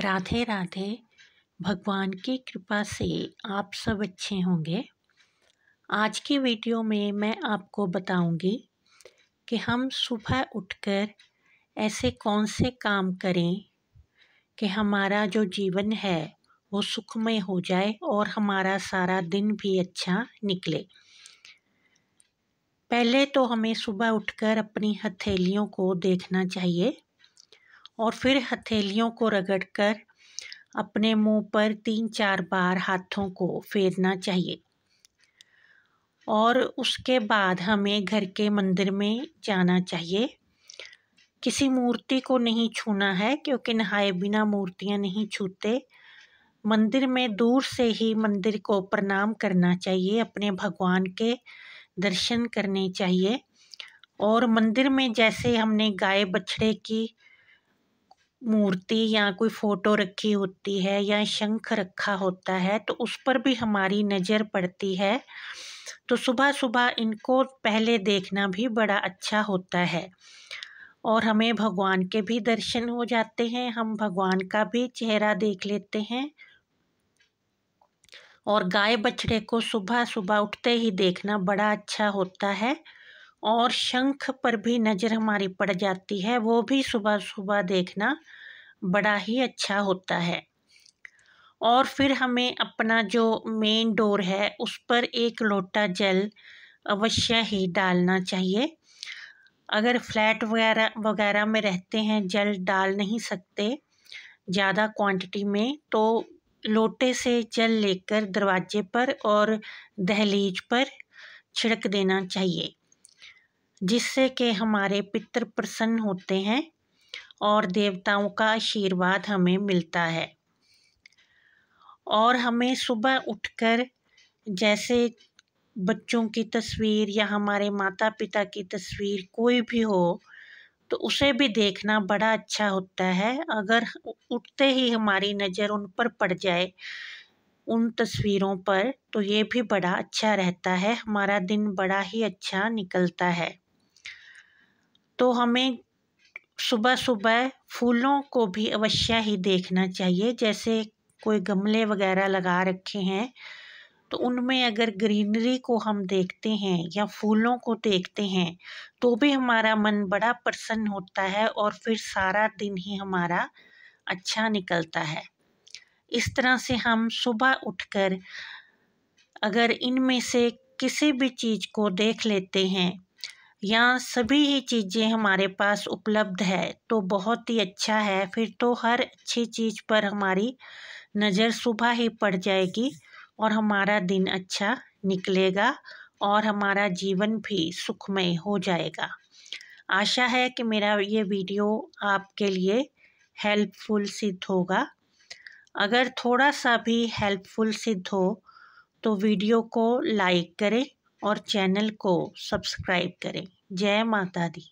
राधे राधे भगवान की कृपा से आप सब अच्छे होंगे आज की वीडियो में मैं आपको बताऊंगी कि हम सुबह उठकर ऐसे कौन से काम करें कि हमारा जो जीवन है वो सुखमय हो जाए और हमारा सारा दिन भी अच्छा निकले पहले तो हमें सुबह उठकर अपनी हथेलियों को देखना चाहिए और फिर हथेलियों को रगड़कर अपने मुंह पर तीन चार बार हाथों को फेरना चाहिए और उसके बाद हमें घर के मंदिर में जाना चाहिए किसी मूर्ति को नहीं छूना है क्योंकि नहाए बिना मूर्तियां नहीं छूते मंदिर में दूर से ही मंदिर को प्रणाम करना चाहिए अपने भगवान के दर्शन करने चाहिए और मंदिर में जैसे हमने गाय बछड़े की मूर्ति या कोई फोटो रखी होती है या शंख रखा होता है तो उस पर भी हमारी नज़र पड़ती है तो सुबह सुबह इनको पहले देखना भी बड़ा अच्छा होता है और हमें भगवान के भी दर्शन हो जाते हैं हम भगवान का भी चेहरा देख लेते हैं और गाय बछड़े को सुबह सुबह उठते ही देखना बड़ा अच्छा होता है और शंख पर भी नज़र हमारी पड़ जाती है वो भी सुबह सुबह देखना बड़ा ही अच्छा होता है और फिर हमें अपना जो मेन डोर है उस पर एक लोटा जल अवश्य ही डालना चाहिए अगर फ्लैट वगैरह वगैरह में रहते हैं जल डाल नहीं सकते ज़्यादा क्वांटिटी में तो लोटे से जल लेकर दरवाजे पर और दहलीज पर छिड़क देना चाहिए जिससे कि हमारे पितर प्रसन्न होते हैं और देवताओं का आशीर्वाद हमें मिलता है और हमें सुबह उठकर जैसे बच्चों की तस्वीर या हमारे माता पिता की तस्वीर कोई भी हो तो उसे भी देखना बड़ा अच्छा होता है अगर उठते ही हमारी नज़र उन पर पड़ जाए उन तस्वीरों पर तो ये भी बड़ा अच्छा रहता है हमारा दिन बड़ा ही अच्छा निकलता है तो हमें सुबह सुबह फूलों को भी अवश्य ही देखना चाहिए जैसे कोई गमले वगैरह लगा रखे हैं तो उनमें अगर ग्रीनरी को हम देखते हैं या फूलों को देखते हैं तो भी हमारा मन बड़ा प्रसन्न होता है और फिर सारा दिन ही हमारा अच्छा निकलता है इस तरह से हम सुबह उठकर अगर इनमें से किसी भी चीज़ को देख लेते हैं यहाँ सभी ही चीज़ें हमारे पास उपलब्ध है तो बहुत ही अच्छा है फिर तो हर अच्छी चीज़ पर हमारी नज़र सुबह ही पड़ जाएगी और हमारा दिन अच्छा निकलेगा और हमारा जीवन भी सुखमय हो जाएगा आशा है कि मेरा ये वीडियो आपके लिए हेल्पफुल सिद्ध होगा अगर थोड़ा सा भी हेल्पफुल सिद्ध हो तो वीडियो को लाइक करें और चैनल को सब्सक्राइब करें जय माता दी